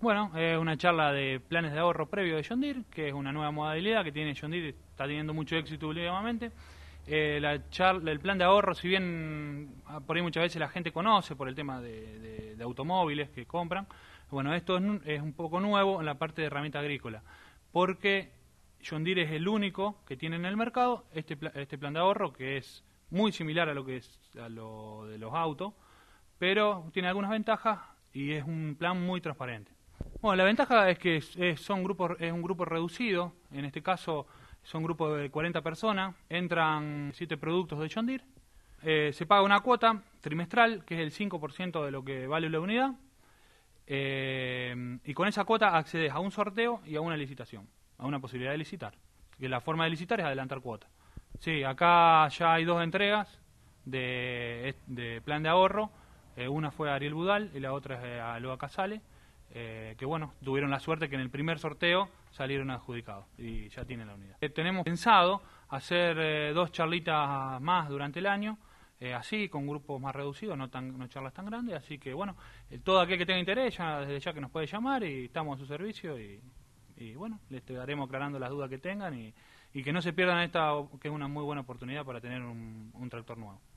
Bueno, es eh, una charla de planes de ahorro previo de John que es una nueva modalidad que tiene John Deere, está teniendo mucho éxito últimamente. Eh, el plan de ahorro, si bien ah, por ahí muchas veces la gente conoce por el tema de, automóviles que compran, bueno, esto es, un poco nuevo en la parte de herramienta agrícola, porque John es el único que tiene en el mercado este, este plan de ahorro que es muy similar a lo que es a lo de los autos, pero tiene algunas ventajas y es un plan muy transparente. Bueno, la ventaja es que es, son grupos, es un grupo reducido, en este caso son grupos de 40 personas, entran 7 productos de John eh, se paga una cuota trimestral, que es el 5% de lo que vale la unidad, eh, y con esa cuota accedes a un sorteo y a una licitación, a una posibilidad de licitar. Que la forma de licitar es adelantar cuota. Sí, acá ya hay dos entregas de, plan de ahorro. Eh, una fue a Ariel Budal y la otra es a Loa Casale. Eh, que bueno, tuvieron la suerte que en el primer sorteo salieron adjudicados y ya tienen la unidad. Eh, tenemos pensado hacer eh, dos charlitas más durante el año, así, con grupos más reducidos, no, tan, no charlas tan grandes, así que bueno, todo aquel que tenga interés, ya, desde ya que nos puede llamar y estamos a su servicio y, bueno, les estaremos aclarando las dudas que tengan y, que no se pierdan esta, que es una muy buena oportunidad para tener un tractor nuevo.